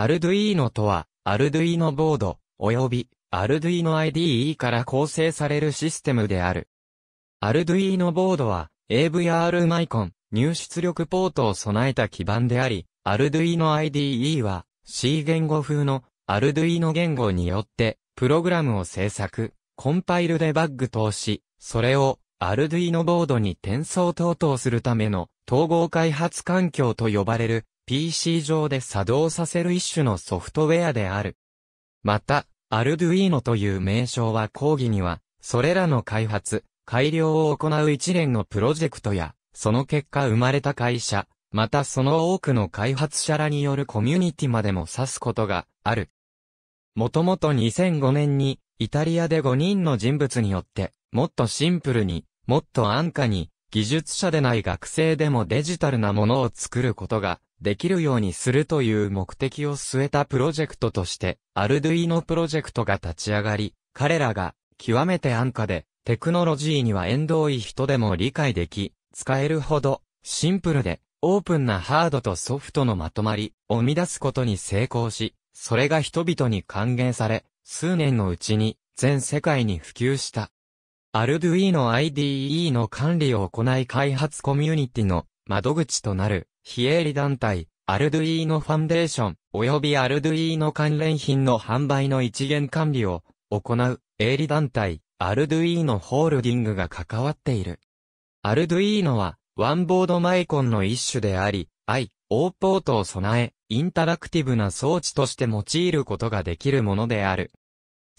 アルドゥイーノとは、アルドゥイーノボード、及び、アルドゥイーノ IDE から構成されるシステムである。アルドゥイーノボードは、AVR マイコン、入出力ポートを備えた基盤であり、アルドゥイーノ IDE は、C 言語風の、アルドゥイーノ言語によって、プログラムを制作、コンパイルデバッグ通し、それを、アルドゥイーノボードに転送等々するための、統合開発環境と呼ばれる、PC 上で作動させる一種のソフトウェアである。また、アルドゥイーノという名称は講義には、それらの開発、改良を行う一連のプロジェクトや、その結果生まれた会社、またその多くの開発者らによるコミュニティまでも指すことがある。もともと2005年に、イタリアで5人の人物によって、もっとシンプルに、もっと安価に、技術者でない学生でもデジタルなものを作ることができるようにするという目的を据えたプロジェクトとして、アルドゥイのノプロジェクトが立ち上がり、彼らが極めて安価で、テクノロジーには縁遠い人でも理解でき、使えるほど、シンプルで、オープンなハードとソフトのまとまりを生み出すことに成功し、それが人々に還元され、数年のうちに全世界に普及した。アルドゥイー o IDE の管理を行い開発コミュニティの窓口となる非営利団体アルドゥイー o ファンデーション及びアルドゥイー o 関連品の販売の一元管理を行う営利団体アルドゥイー o ホールディングが関わっている。アルドゥイー o はワンボードマイコンの一種であり、I、O ポートを備え、インタラクティブな装置として用いることができるものである。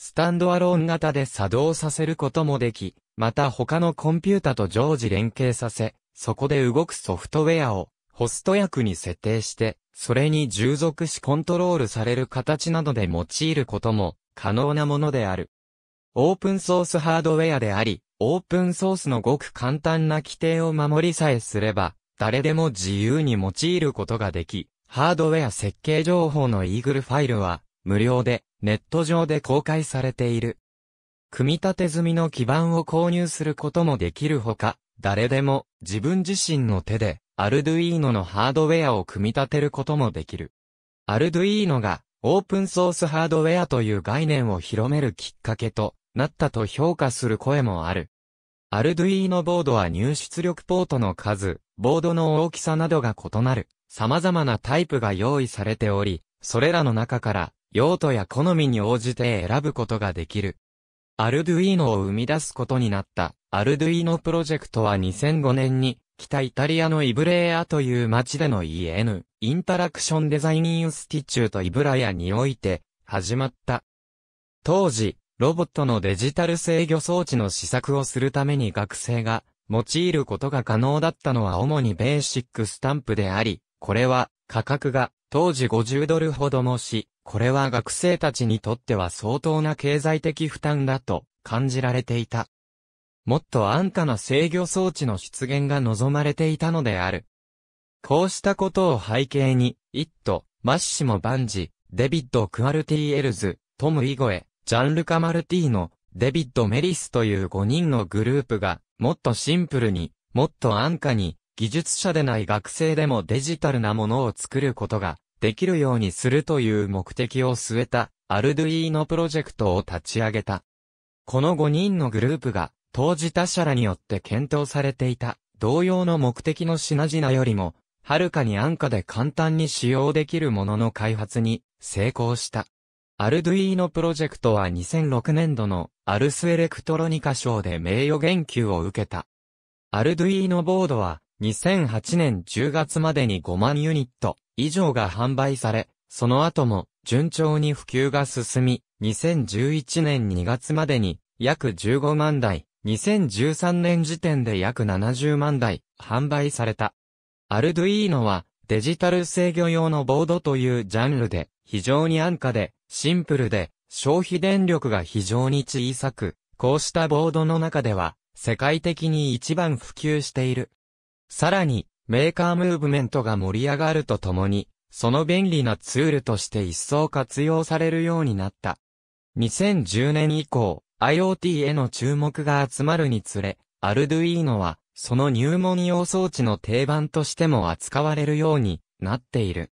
スタンドアローン型で作動させることもでき、また他のコンピュータと常時連携させ、そこで動くソフトウェアをホスト役に設定して、それに従属しコントロールされる形などで用いることも可能なものである。オープンソースハードウェアであり、オープンソースのごく簡単な規定を守りさえすれば、誰でも自由に用いることができ、ハードウェア設計情報のイーグルファイルは、無料で、ネット上で公開されている。組み立て済みの基板を購入することもできるほか、誰でも自分自身の手で、アルドゥイーノのハードウェアを組み立てることもできる。アルドゥイーノが、オープンソースハードウェアという概念を広めるきっかけとなったと評価する声もある。アルドゥイーノボードは入出力ポートの数、ボードの大きさなどが異なる、様々なタイプが用意されており、それらの中から用途や好みに応じて選ぶことができる。アルドゥイーノを生み出すことになったアルドゥイーノプロジェクトは2005年に北イタリアのイブレーアという町での EN、インタラクションデザインインスティチュートイブラヤにおいて始まった。当時、ロボットのデジタル制御装置の試作をするために学生が用いることが可能だったのは主にベーシックスタンプであり、これは価格が当時50ドルほどもし、これは学生たちにとっては相当な経済的負担だと感じられていた。もっと安価な制御装置の出現が望まれていたのである。こうしたことを背景に、イット、マッシモ・バンジ、デビッド・クアルティ・エルズ、トム・イゴエ、ジャンルカ・マルティーノ、デビッド・メリスという5人のグループが、もっとシンプルに、もっと安価に、技術者でない学生でもデジタルなものを作ることができるようにするという目的を据えたアルドゥイーノプロジェクトを立ち上げた。この5人のグループが当時他社らによって検討されていた同様の目的の品々よりもはるかに安価で簡単に使用できるものの開発に成功した。アルドゥイーノプロジェクトは2006年度のアルスエレクトロニカ賞で名誉言及を受けた。アルドゥイーノボードは2008年10月までに5万ユニット以上が販売され、その後も順調に普及が進み、2011年2月までに約15万台、2013年時点で約70万台販売された。アルドゥイーノはデジタル制御用のボードというジャンルで非常に安価でシンプルで消費電力が非常に小さく、こうしたボードの中では世界的に一番普及している。さらに、メーカームーブメントが盛り上がるとともに、その便利なツールとして一層活用されるようになった。2010年以降、IoT への注目が集まるにつれ、アルドゥイーノは、その入門用装置の定番としても扱われるようになっている。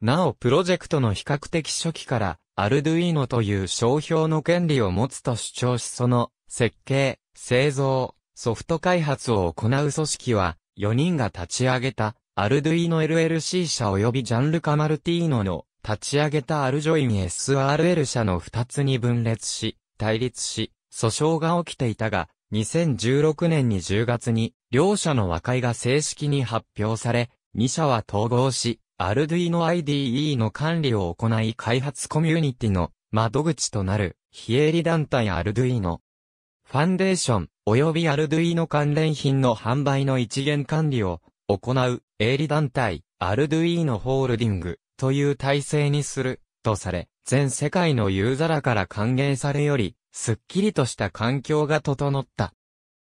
なお、プロジェクトの比較的初期から、アルドゥイーノという商標の権利を持つと主張しその、設計、製造、ソフト開発を行う組織は、4人が立ち上げた、アルドゥイノ LLC 社及びジャンルカ・マルティーノの立ち上げたアルジョイン SRL 社の2つに分裂し、対立し、訴訟が起きていたが、2016年に10月に、両社の和解が正式に発表され、2社は統合し、アルドゥイノ IDE の管理を行い開発コミュニティの窓口となる、非営利団体アルドゥイノ、ファンデーション、及びアルドゥイの関連品の販売の一元管理を行う営利団体、アルドゥイのホールディングという体制にするとされ、全世界のユーザーらから歓迎されより、すっきりとした環境が整った。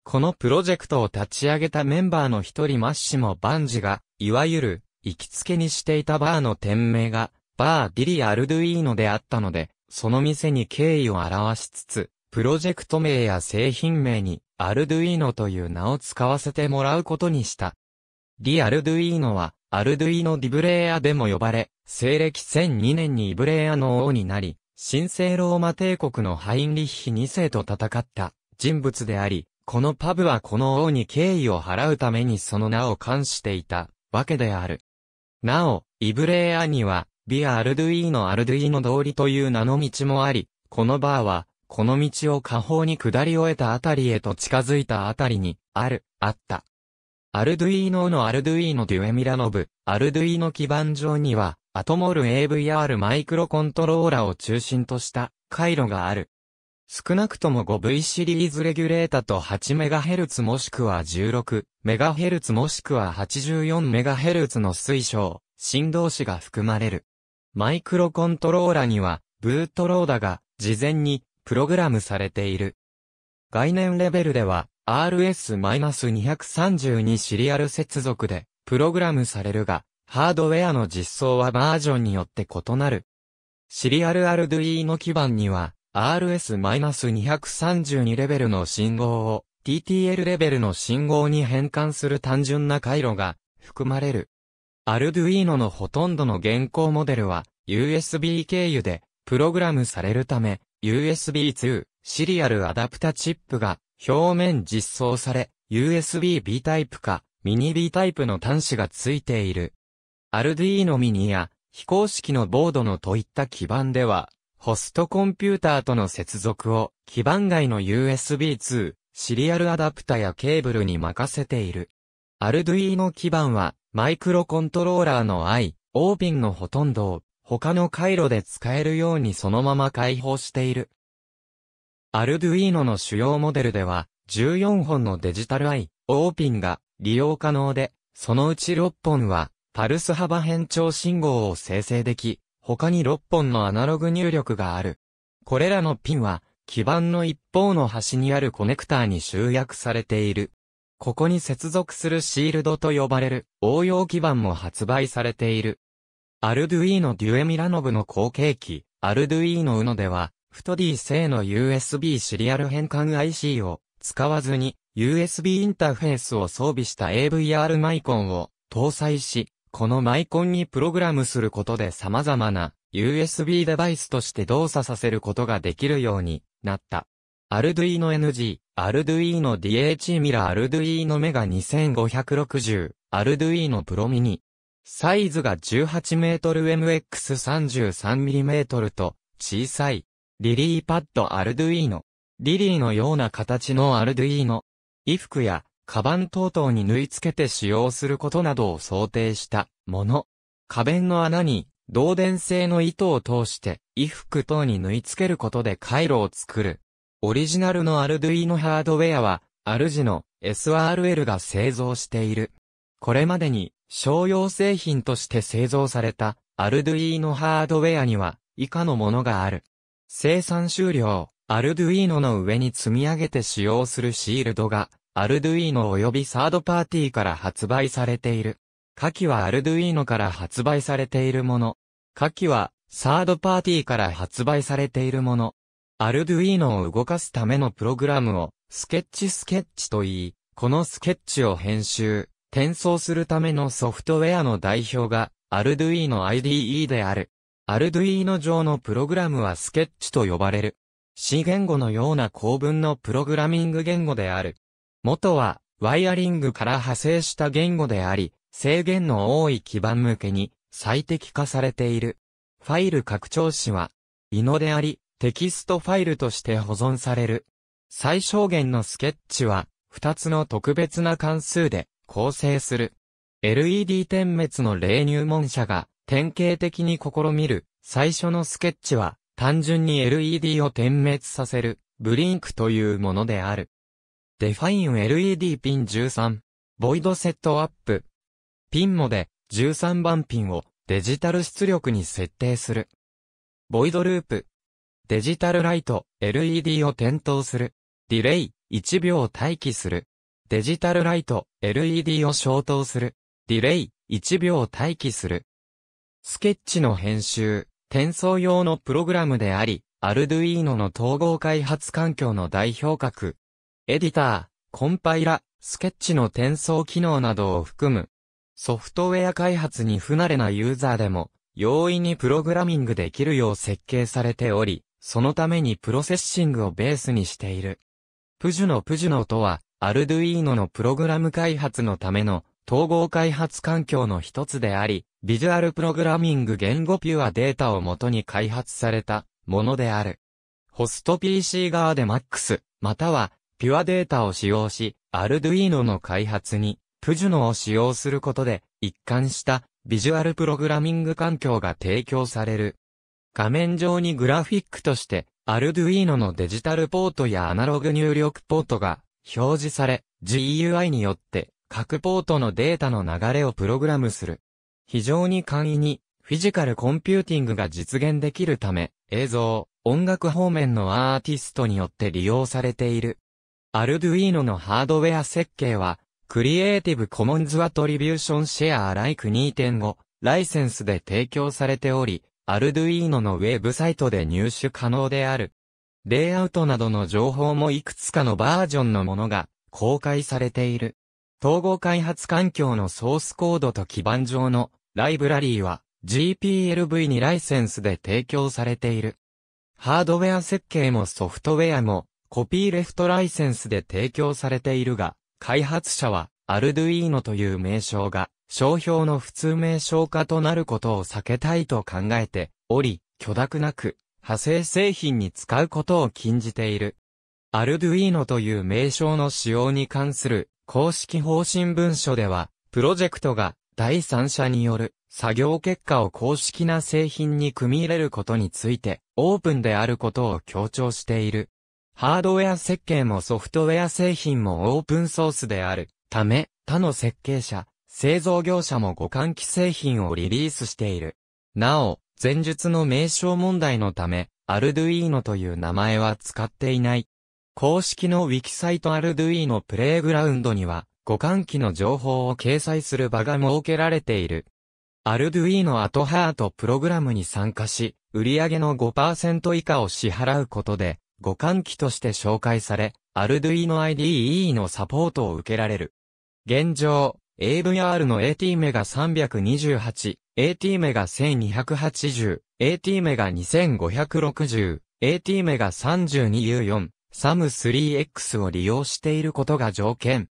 このプロジェクトを立ち上げたメンバーの一人マッシモ・バンジが、いわゆる、行きつけにしていたバーの店名が、バー・ディリ・アルドゥイーノであったので、その店に敬意を表しつつ、プロジェクト名や製品名に、アルドゥイーノという名を使わせてもらうことにした。リ・アルドゥイーノは、アルドゥイノ・ディブレーアでも呼ばれ、西暦1002年にイブレーアの王になり、神聖ローマ帝国のハインリッヒ2世と戦った人物であり、このパブはこの王に敬意を払うためにその名を冠していたわけである。なお、イブレーアには、ビア・アルドゥイーノ・アルドゥイーノ通りという名の道もあり、このバーは、この道を下方に下り終えたあたりへと近づいたあたりに、ある、あった。アルドゥイーノのアルドゥイーノデュエミラノブ、アルドゥイーノ基盤上には、アトモル AVR マイクロコントローラを中心とした回路がある。少なくとも 5V シリーズレギュレータと 8MHz もしくは 16MHz もしくは 84MHz の推奨、振動子が含まれる。マイクロコントローラには、ブートローダが事前にプログラムされている。概念レベルでは RS-232 シリアル接続でプログラムされるが、ハードウェアの実装はバージョンによって異なる。シリアルア r d ゥイ n 基盤には RS-232 レベルの信号を TTL レベルの信号に変換する単純な回路が含まれる。ア r d ゥイ n のほとんどの現行モデルは USB 経由でプログラムされるため、USB2 シリアルアダプタチップが表面実装され、USB B タイプかミニ B タイプの端子が付いている。アルディーノミニや非公式のボードのといった基板では、ホストコンピューターとの接続を基板外の USB2 シリアルアダプタやケーブルに任せている。アルディーノ基板はマイクロコントローラーの I、オーピンのほとんどを他の回路で使えるようにそのまま開放している。アルドゥイーノの主要モデルでは、14本のデジタルアオ O ピンが利用可能で、そのうち6本は、パルス幅変調信号を生成でき、他に6本のアナログ入力がある。これらのピンは、基板の一方の端にあるコネクターに集約されている。ここに接続するシールドと呼ばれる応用基板も発売されている。アルドゥイーノ・デュエ・ミラノブの後継機、アルドゥイーノ・ウノでは、フトディ製の USB シリアル変換 IC を使わずに USB インターフェースを装備した AVR マイコンを搭載し、このマイコンにプログラムすることで様々な USB デバイスとして動作させることができるようになった。アルドゥイーノ NG、アルドゥイーノ DH ミラアルドゥイーノメガ2560、アルドゥイーノプロミニ、サイズが 18mm-MX33mm と小さい。リリーパッドアルドゥイーノ。リリーのような形のアルドゥイーノ。衣服や、カバン等々に縫い付けて使用することなどを想定したもの。花弁の穴に、導電性の糸を通して衣服等に縫い付けることで回路を作る。オリジナルのアルドゥイーノハードウェアは、アルジの SRL が製造している。これまでに商用製品として製造されたアルドゥイーノハードウェアには以下のものがある。生産終了、アルドゥイーノの上に積み上げて使用するシールドが、アルドゥイーノ及びサードパーティーから発売されている。下記はアルドゥイーノから発売されているもの。下記はサードパーティーから発売されているもの。アルドゥイーノを動かすためのプログラムをスケッチスケッチと言い、このスケッチを編集、転送するためのソフトウェアの代表が、アルドゥイ n IDE である。アルドゥイ n 上のプログラムはスケッチと呼ばれる。C 言語のような構文のプログラミング言語である。元は、ワイヤリングから派生した言語であり、制限の多い基盤向けに最適化されている。ファイル拡張子は、イノであり、テキストファイルとして保存される。最小限のスケッチは、2つの特別な関数で、構成する。LED 点滅の例入門者が典型的に試みる最初のスケッチは単純に LED を点滅させるブリンクというものである。デファイン LED ピン13ボイドセットアップピンモで13番ピンをデジタル出力に設定する。ボイドループデジタルライト LED を点灯する。ディレイ1秒待機する。デジタルライト、LED を消灯する。ディレイ、1秒待機する。スケッチの編集、転送用のプログラムであり、アルドゥイーノの統合開発環境の代表格。エディター、コンパイラ、スケッチの転送機能などを含む。ソフトウェア開発に不慣れなユーザーでも、容易にプログラミングできるよう設計されており、そのためにプロセッシングをベースにしている。プジュのプジュのとは、アルドゥイーノのプログラム開発のための統合開発環境の一つであり、ビジュアルプログラミング言語ピュアデータをもとに開発されたものである。ホスト PC 側で MAX、またはピュアデータを使用し、アルドゥイーノの開発に、プジュノを使用することで、一貫したビジュアルプログラミング環境が提供される。画面上にグラフィックとして、アルドゥイーノのデジタルポートやアナログ入力ポートが表示され、GUI によって各ポートのデータの流れをプログラムする。非常に簡易にフィジカルコンピューティングが実現できるため、映像、音楽方面のアーティストによって利用されている。アルドゥイーノのハードウェア設計は、クリエイティブコモンズアトリビューションシェアライク2.5ライセンスで提供されており、アルドゥイーノのウェブサイトで入手可能である。レイアウトなどの情報もいくつかのバージョンのものが公開されている。統合開発環境のソースコードと基盤上のライブラリーは GPLV にライセンスで提供されている。ハードウェア設計もソフトウェアもコピーレフトライセンスで提供されているが、開発者はアルドゥイーノという名称が商標の普通名称化となることを避けたいと考えており、許諾なく派生製品に使うことを禁じている。アルドゥイーノという名称の使用に関する公式方針文書では、プロジェクトが第三者による作業結果を公式な製品に組み入れることについて、オープンであることを強調している。ハードウェア設計もソフトウェア製品もオープンソースであるため、他の設計者、製造業者も互換機製品をリリースしている。なお、前述の名称問題のため、アルドゥイーノという名前は使っていない。公式のウィキサイトアルドゥイーノプレイグラウンドには、互換機の情報を掲載する場が設けられている。アルドゥイーノアトハートプログラムに参加し、売上の5%以下を支払うことで、互換機として紹介され、アルドゥイーノ IDE のサポートを受けられる。現状、AVR の AT メガ328、AT メガ1280、AT メガ2560、AT メガ 32U4、SAM3X を利用していることが条件。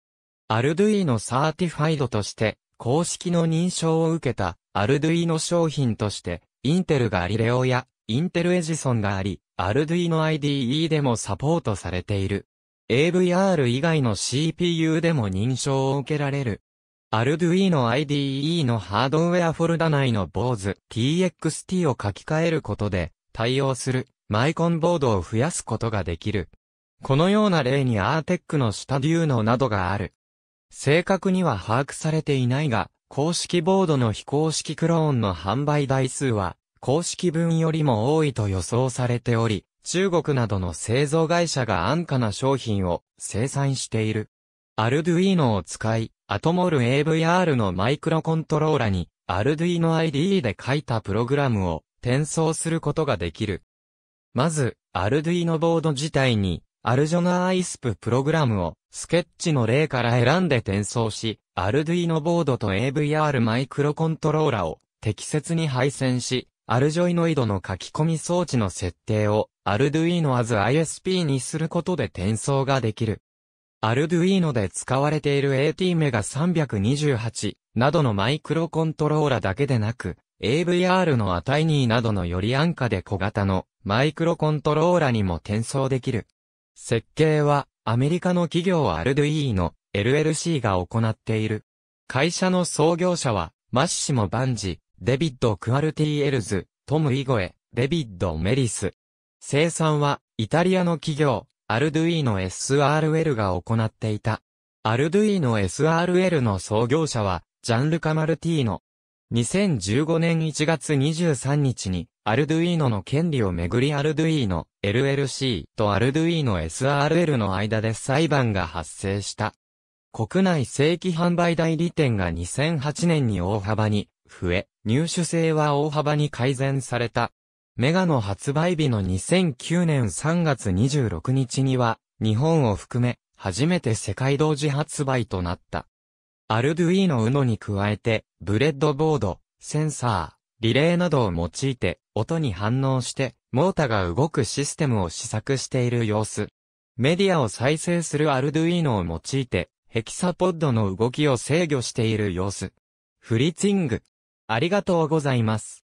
アルドゥイのサーティファイドとして、公式の認証を受けた、アルドゥイの商品として、インテルガリレオや、インテルエジソンがあり、アルドゥイの IDE でもサポートされている。AVR 以外の CPU でも認証を受けられる。アルドゥイ n IDE のハードウェアフォルダ内の BOSE TXT を書き換えることで対応するマイコンボードを増やすことができる。このような例にアーテックの下デューノなどがある。正確には把握されていないが、公式ボードの非公式クローンの販売台数は、公式分よりも多いと予想されており、中国などの製造会社が安価な商品を生産している。アルドゥイ n を使い、アトモル AVR のマイクロコントローラに、アルディ i IDE で書いたプログラムを転送することができる。まず、アルディ i ボード自体に、アルジョナ ISP プログラムを、スケッチの例から選んで転送し、アルディ i ボードと AVR マイクロコントローラを適切に配線し、アルジョイノイドの書き込み装置の設定をアルディ i ノアズ ISP にすることで転送ができる。アルドゥイーノで使われている AT メガ328などのマイクロコントローラだけでなく、AVR のアタイニーなどのより安価で小型のマイクロコントローラにも転送できる。設計はアメリカの企業アルドゥイーノ LLC が行っている。会社の創業者はマッシモ・バンジ、デビッド・クアルティ・エルズ、トム・イゴエ、デビッド・メリス。生産はイタリアの企業アルドゥイーノ SRL が行っていた。アルドゥイーノ SRL の創業者は、ジャンルカ・マルティーノ。2015年1月23日に、アルドゥイーノの権利をめぐりアルドゥイーノ LLC とアルドゥイーノ SRL の間で裁判が発生した。国内正規販売代理店が2008年に大幅に増え、入手性は大幅に改善された。メガの発売日の2009年3月26日には、日本を含め、初めて世界同時発売となった。アルドゥイーのウノに加えて、ブレッドボード、センサー、リレーなどを用いて、音に反応して、モータが動くシステムを試作している様子。メディアを再生するアルドゥイーノを用いて、ヘキサポッドの動きを制御している様子。フリツィング。ありがとうございます。